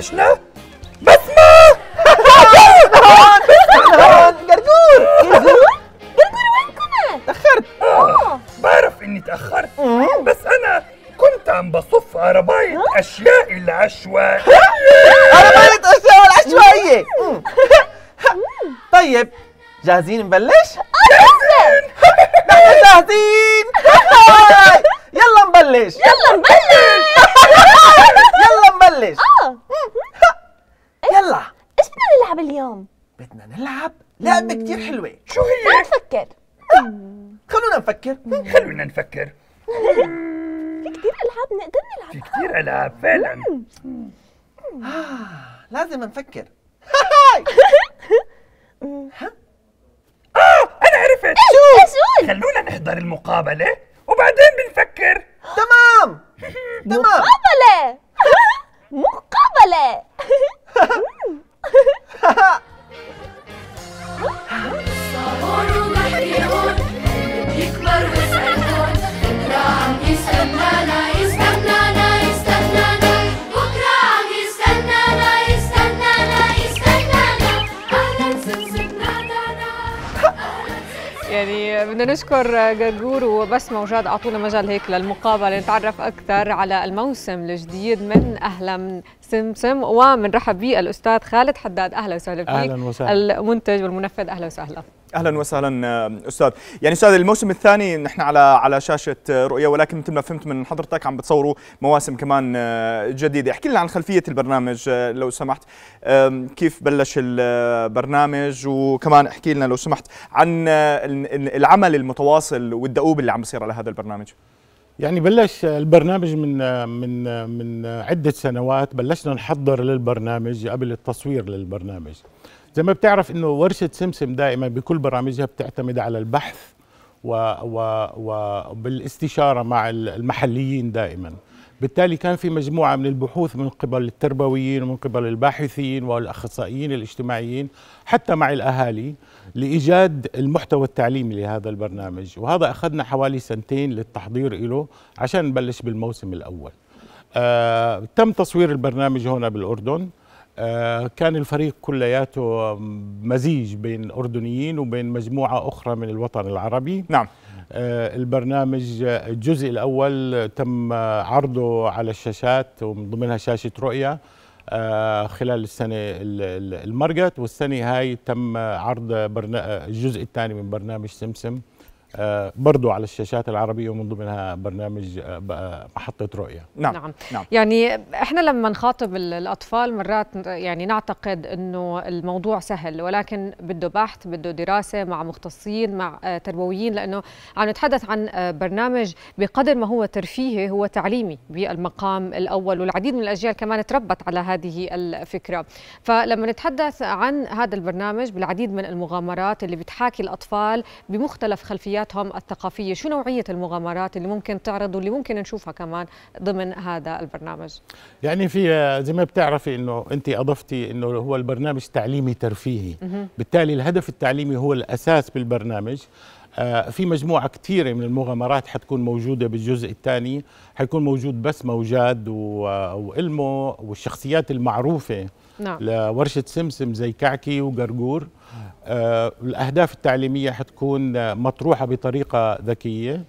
ولا بسمة بسمة قرقور قرقور وين كنت؟ تأخرت بعرف إني تأخرت بس أنا كنت عم بصف عرباية أشياء العشوائية عرباية أشياء العشوائية طيب جاهزين نبلش؟ نلعب اليوم بدنا نلعب لعبة كتير حلوة شو هي؟ خلونا نفكر خلونا نفكر خلونا نفكر في كتير ألعاب نقدر نلعبها في كتير ألعاب فعلا آه، لازم نفكر ها؟ آه أنا عرفت إيه، إيه، شو؟ خلونا نحضر المقابلة وبعدين بنفكر تمام تمام يعني بدنا نشكر جرجور وبسمة وجاد أعطونا مجال هيك للمقابلة نتعرف أكثر على الموسم الجديد من أهلا سمسم ومنرحب بالاستاذ خالد حداد اهلا وسهلا فيك اهلا وسهلا المنتج والمنفذ اهلا وسهلا اهلا وسهلا آه، استاذ يعني استاذ الموسم الثاني نحن على على شاشه آه، رؤيه ولكن مثل ما فهمت من حضرتك عم بتصوروا مواسم كمان آه، جديده احكي لنا عن خلفيه البرنامج لو سمحت كيف بلش البرنامج وكمان احكي لنا لو سمحت عن العمل المتواصل والدؤوب اللي عم بيصير على هذا البرنامج يعني بلش البرنامج من من من عده سنوات بلشنا نحضر للبرنامج قبل التصوير للبرنامج زي ما بتعرف انه ورشه سمسم دائما بكل برامجها بتعتمد على البحث و و وبالاستشاره مع المحليين دائما بالتالي كان في مجموعة من البحوث من قبل التربويين ومن قبل الباحثين والأخصائيين الاجتماعيين حتى مع الأهالي لإيجاد المحتوى التعليمي لهذا البرنامج وهذا أخذنا حوالي سنتين للتحضير له عشان نبلش بالموسم الأول آه تم تصوير البرنامج هنا بالأردن آه كان الفريق كلياته مزيج بين أردنيين وبين مجموعة أخرى من الوطن العربي نعم آه، البرنامج الجزء الأول تم عرضه على الشاشات ومن ضمنها شاشة رؤية آه، خلال السنة المرقت والسنة هاي تم عرض الجزء الثاني من برنامج سمسم آه، برضو على الشاشات العربية ومن ضمنها برنامج آه، آه، محطة رؤية نعم. نعم. نعم يعني احنا لما نخاطب الأطفال مرات يعني نعتقد أنه الموضوع سهل ولكن بده بحث بده دراسة مع مختصين مع تربويين لأنه عم نتحدث عن برنامج بقدر ما هو ترفيهي هو تعليمي بالمقام الأول والعديد من الأجيال كمان تربت على هذه الفكرة فلما نتحدث عن هذا البرنامج بالعديد من المغامرات اللي بتحاكي الأطفال بمختلف خلفيات نشرياتهم الثقافيه، شو نوعيه المغامرات اللي ممكن تعرض واللي ممكن نشوفها كمان ضمن هذا البرنامج؟ يعني في آه، زي ما بتعرفي انه انت اضفتي انه هو البرنامج تعليمي ترفيهي، بالتالي الهدف التعليمي هو الاساس بالبرنامج. آه، في مجموعة كثيرة من المغامرات حتكون موجودة بالجزء الثاني حيكون موجود بسمة وجاد آه، وإلمو والشخصيات المعروفة نعم. لورشه سمسم زي كعكي وجرجور آه الاهداف التعليميه حتكون مطروحه بطريقه ذكيه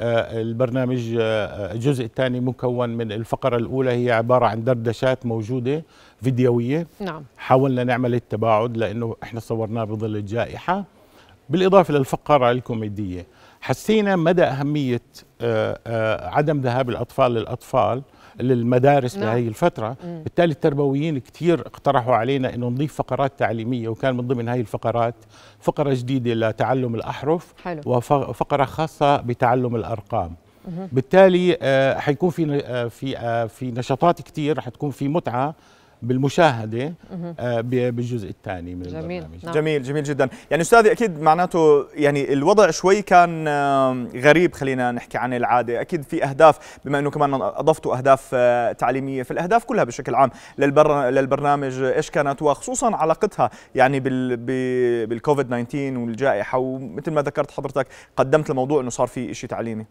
آه البرنامج آه الجزء الثاني مكون من الفقره الاولى هي عباره عن دردشات موجوده فيديويه نعم حاولنا نعمل التباعد لانه احنا صورناه بظل الجائحه بالاضافه للفقره الكوميديه حسينا مدى اهميه آه، آه، عدم ذهاب الاطفال للاطفال للمدارس نعم. بهذه الفتره مم. بالتالي التربويين كثير اقترحوا علينا انه نضيف فقرات تعليميه وكان من ضمن هذه الفقرات فقره جديده لتعلم الاحرف حلو. وفقره خاصه بتعلم الارقام مم. بالتالي آه، حيكون في آه، في آه، في نشاطات كثير حتكون في متعه بالمشاهده آه، بالجزء الثاني من جميل البرنامج نعم. جميل جميل جدا يعني استاذي اكيد معناته يعني الوضع شوي كان غريب خلينا نحكي عن العاده اكيد في اهداف بما انه كمان اضفتوا اهداف آه، تعليميه فالاهداف كلها بشكل عام للبر... للبرنامج ايش كانت وخصوصا علاقتها يعني بال... بالكوفيد 19 والجائحه ومثل ما ذكرت حضرتك قدمت الموضوع انه صار في شيء تعليمي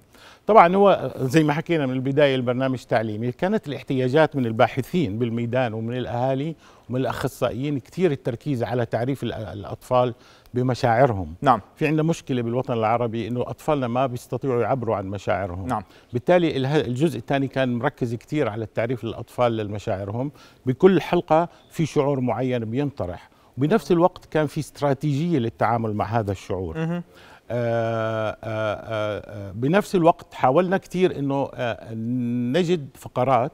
طبعا هو زي ما حكينا من البدايه البرنامج تعليمي كانت الاحتياجات من الباحثين بالميدان ومن الاهالي ومن الاخصائيين كثير التركيز على تعريف الاطفال بمشاعرهم نعم في عندنا مشكله بالوطن العربي انه اطفالنا ما بيستطيعوا يعبروا عن مشاعرهم نعم بالتالي الجزء الثاني كان مركز كثير على التعريف للاطفال لمشاعرهم بكل حلقه في شعور معين بينطرح وبنفس الوقت كان في استراتيجيه للتعامل مع هذا الشعور آآ آآ آآ بنفس الوقت حاولنا كثير انه آه، نجد فقرات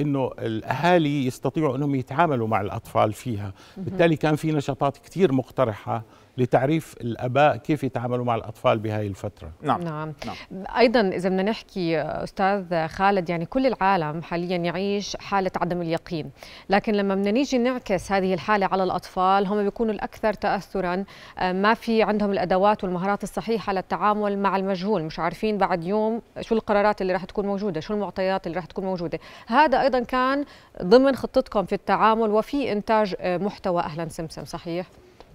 انه الاهالي يستطيعوا انهم يتعاملوا مع الاطفال فيها بالتالي كان في نشاطات كثير مقترحه لتعريف الاباء كيف يتعاملوا مع الاطفال بهاي الفتره نعم نعم, نعم. ايضا اذا بدنا نحكي استاذ خالد يعني كل العالم حاليا يعيش حاله عدم اليقين لكن لما بدنا نيجي نعكس هذه الحاله على الاطفال هم بيكونوا الاكثر تاثرا آه، ما في عندهم الادوات والمهارات الصحيحه للتعامل مع المجهول مش عارفين بعد يوم شو القرارات اللي راح تكون موجوده شو المعطيات اللي راح تكون موجوده هذا ايضا كان ضمن خطتكم في التعامل وفي انتاج آه، محتوى اهلا سمسم صحيح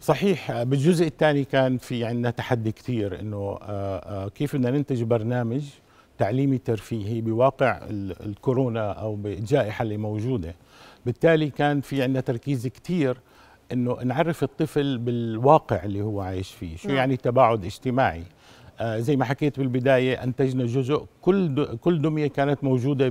صحيح بالجزء الثاني كان في عندنا تحدي كثير انه آه، آه، كيف بدنا ننتج برنامج تعليمي ترفيهي بواقع الكورونا او بالجائحه اللي موجوده بالتالي كان في عندنا تركيز كثير انه نعرف الطفل بالواقع اللي هو عايش فيه شو نعم. يعني تباعد اجتماعي آه، زي ما حكيت بالبدايه انتجنا جزء كل كل دميه كانت موجوده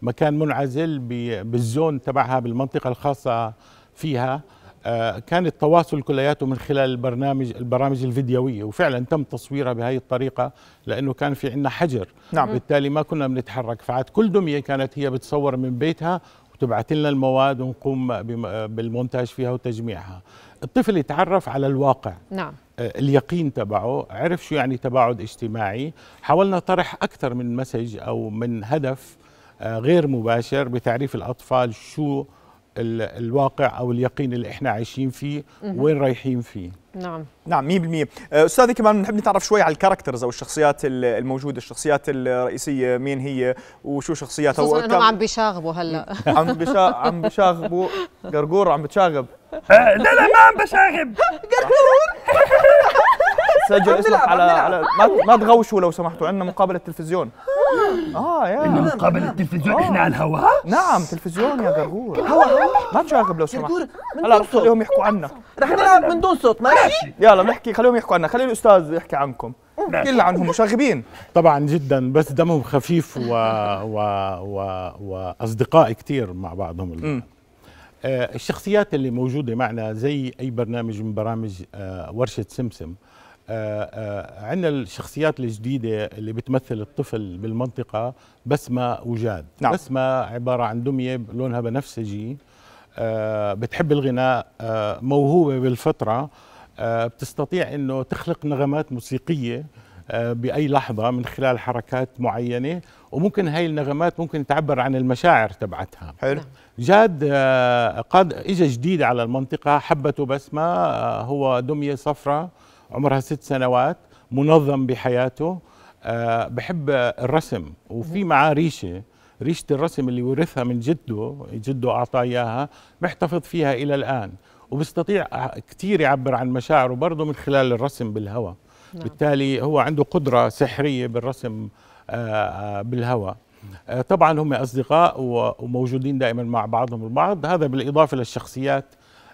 بمكان منعزل بالزون تبعها بالمنطقه الخاصه فيها آه، كان التواصل كلياته من خلال البرنامج البرامج الفيديويه وفعلا تم تصويرها بهذه الطريقه لانه كان في عندنا حجر نعم. بالتالي ما كنا بنتحرك فعاد كل دميه كانت هي بتصور من بيتها وتبعث لنا المواد ونقوم بالمونتاج فيها وتجميعها الطفل يتعرف على الواقع نعم آه، اليقين تبعه عرف شو يعني تباعد اجتماعي حاولنا طرح اكثر من مسج او من هدف آه، غير مباشر بتعريف الاطفال شو الواقع او اليقين اللي احنا عايشين فيه وين رايحين فيه نعم نعم 100% أه، استاذي كمان بنحب نتعرف شوي على الكاركترز او الشخصيات الموجوده الشخصيات الرئيسيه مين هي وشو شخصياتها خصوصا انهم عم بيشاغبوا هلا عم بشا... عم بيشاغبوا قرقور عم بتشاغب أه، لا لا ما عم بشاغب قرقور سجل اسمك على, على ما تغوشوا لو سمحتوا عندنا مقابله تلفزيون آه،, اه يا من مقابل آه. التلفزيون احنا على الهواء نعم تلفزيون يا غرغور هوا هوا ما تشاغب لو سمحت هلا خليهم يحكوا عنا رح نلعب من دون صوت ماشي يلا بنحكي خليهم يحكوا عنا خلي الاستاذ يحكي عنكم كل عنهم مشاغبين طبعا جدا بس دمهم خفيف و... و... و... واصدقاء كثير مع بعضهم آه، الشخصيات اللي موجوده معنا زي اي برنامج من برامج ورشه سمسم آه، آه، عندنا الشخصيات الجديدة اللي بتمثل الطفل بالمنطقة بسمة وجاد نعم. بسمة عبارة عن دمية لونها بنفسجي آه، بتحب الغناء موهوبة بالفطرة بتستطيع أنه تخلق نغمات موسيقية بأي لحظة من خلال حركات معينة وممكن هاي النغمات ممكن تعبر عن المشاعر تبعتها حلو جاد قد إجا جديد على المنطقة حبته بسمة هو دمية صفراء عمرها ست سنوات منظم بحياته آه، بحب الرسم وفي معاه ريشه ريشه الرسم اللي ورثها من جده جده اعطاه اياها محتفظ فيها الى الان وبيستطيع كثير يعبر عن مشاعره برضه من خلال الرسم بالهواء نعم. بالتالي هو عنده قدره سحريه بالرسم آه، آه، بالهواء طبعا هم اصدقاء وموجودين دائما مع بعضهم البعض هذا بالاضافه للشخصيات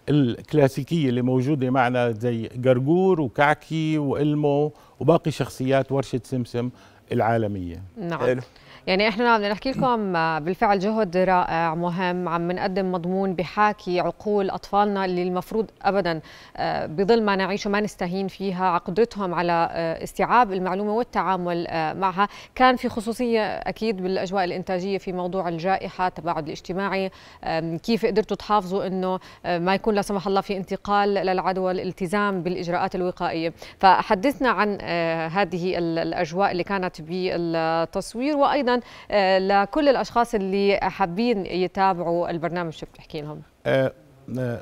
الكلاسيكيه اللي موجوده معنا زي قرقور وكعكي والمو وباقي شخصيات ورشه سمسم العالميه نعم يعني احنا عم نحكي لكم بالفعل جهد رائع مهم عم نقدم مضمون بحاكي عقول اطفالنا اللي المفروض ابدا آه، بظل ما نعيشه ما نستهين فيها عقدرتهم على آه، استيعاب المعلومه والتعامل آه، معها كان في خصوصيه اكيد بالاجواء الانتاجيه في موضوع الجائحه التباعد الاجتماعي كيف قدرتوا تحافظوا انه ما يكون لا سمح الله في انتقال للعدوى الالتزام بالاجراءات الوقائيه فحدثنا عن هذه الاجواء اللي كانت بالتصوير وايضا آه، لكل الاشخاص اللي حابين يتابعوا البرنامج شو بتحكي لهم؟ آه، آه،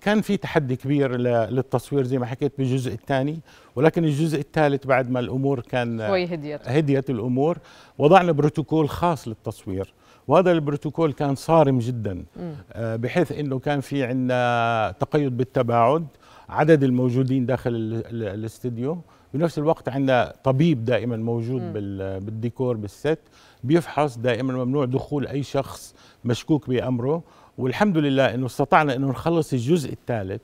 كان في تحدي كبير للتصوير زي ما حكيت بالجزء الثاني ولكن الجزء الثالث بعد ما الامور كان شوي هديت هديت الامور وضعنا بروتوكول خاص للتصوير وهذا البروتوكول كان صارم جدا بحيث انه كان في عندنا تقيد بالتباعد عدد الموجودين داخل الاستديو بنفس الوقت عندنا طبيب دائما موجود مم. بالديكور بالست بيفحص دائما ممنوع دخول اي شخص مشكوك بامره والحمد لله انه استطعنا انه نخلص الجزء الثالث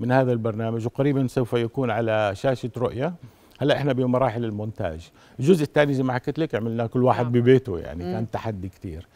من هذا البرنامج وقريبا سوف يكون على شاشه رؤيا هلا احنا بمراحل المونتاج الجزء الثاني زي ما حكيت لك عملناه كل واحد نعم. ببيته يعني كان تحدي كثير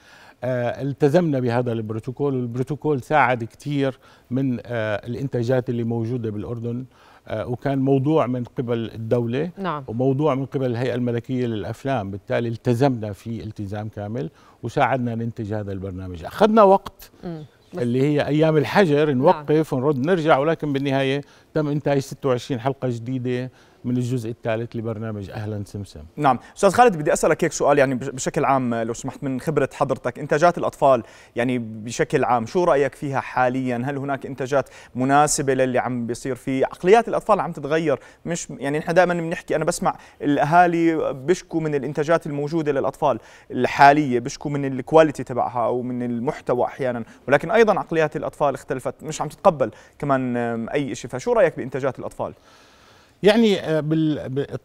آه، التزمنا بهذا البروتوكول والبروتوكول ساعد كثير من آه، الانتاجات اللي موجوده بالاردن آه، وكان موضوع من قبل الدولة نعم. وموضوع من قبل الهيئة الملكية للأفلام بالتالي التزمنا في التزام كامل وساعدنا ننتج هذا البرنامج أخذنا وقت م. اللي هي ايام الحجر نعم. نوقف نعم. ونرد نرجع ولكن بالنهايه تم انتاج 26 حلقه جديده من الجزء الثالث لبرنامج اهلا سمسم نعم استاذ خالد بدي اسالك هيك سؤال يعني بشكل عام لو سمحت من خبره حضرتك انتاجات الاطفال يعني بشكل عام شو رايك فيها حاليا هل هناك انتاجات مناسبه للي عم بيصير فيه عقليات الاطفال عم تتغير مش يعني نحن دائما بنحكي انا بسمع الاهالي بشكوا من الانتاجات الموجوده للاطفال الحاليه بشكوا من الكواليتي تبعها او من المحتوى احيانا ولكن ايضا عقليات الاطفال اختلفت مش عم تتقبل كمان اي شيء فشو رايك بانتاجات الاطفال يعني آه،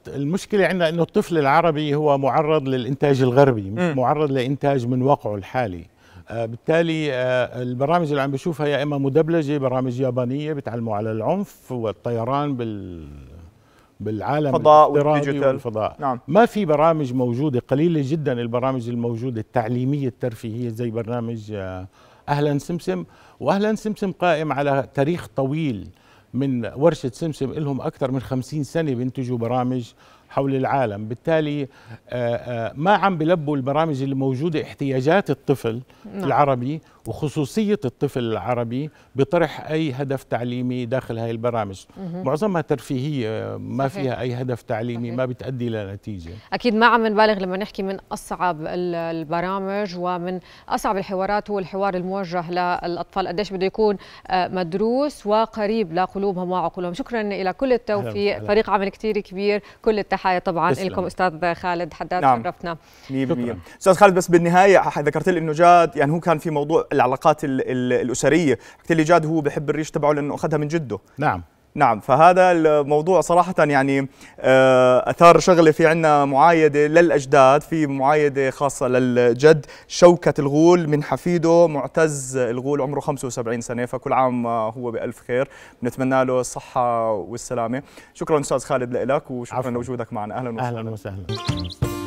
المشكله عندنا انه الطفل العربي هو معرض للانتاج الغربي مش معرض لانتاج من واقعه الحالي آه، بالتالي آه، البرامج اللي عم بشوفها يا اما مدبلجه برامج يابانيه بتعلموا على العنف والطيران بال بالعالم فضاء والديجيتال والفضاء نعم. ما في برامج موجوده قليله جدا البرامج الموجوده التعليميه الترفيهيه زي برنامج اهلا سمسم واهلا سمسم قائم على تاريخ طويل من ورشه سمسم لهم اكثر من خمسين سنه بينتجوا برامج حول العالم بالتالي آه، آه، ما عم بلبوا البرامج اللي موجودة احتياجات الطفل نعم. العربي وخصوصية الطفل العربي بطرح أي هدف تعليمي داخل هاي البرامج مه. معظمها ترفيهية ما صحيح. فيها أي هدف تعليمي صحيح. ما بتأدي لنتيجة أكيد ما عم نبالغ لما نحكي من أصعب البرامج ومن أصعب الحوارات هو الحوار الموجه للأطفال قديش بده يكون آه، مدروس وقريب لقلوبهم وعقولهم شكرا إلى كل التوفيق فريق عمل كتير كبير كل التحدي تحايا طبعا لكم استاذ خالد حداد نعم. شرفتنا 100% استاذ خالد بس بالنهايه ذكرت لي انه جاد يعني هو كان في موضوع العلاقات الاسريه قلت لي جاد هو بحب الريش تبعه لانه اخذها من جده نعم نعم فهذا الموضوع صراحة يعني آه، أثار شغلة في عنا معايدة للأجداد في معايدة خاصة للجد شوكة الغول من حفيده معتز الغول عمره 75 سنة فكل عام هو بألف خير بنتمنى له الصحة والسلامة شكرا أستاذ خالد لك وشكرا لوجودك معنا أهلا وسهلا أهلا وسهلا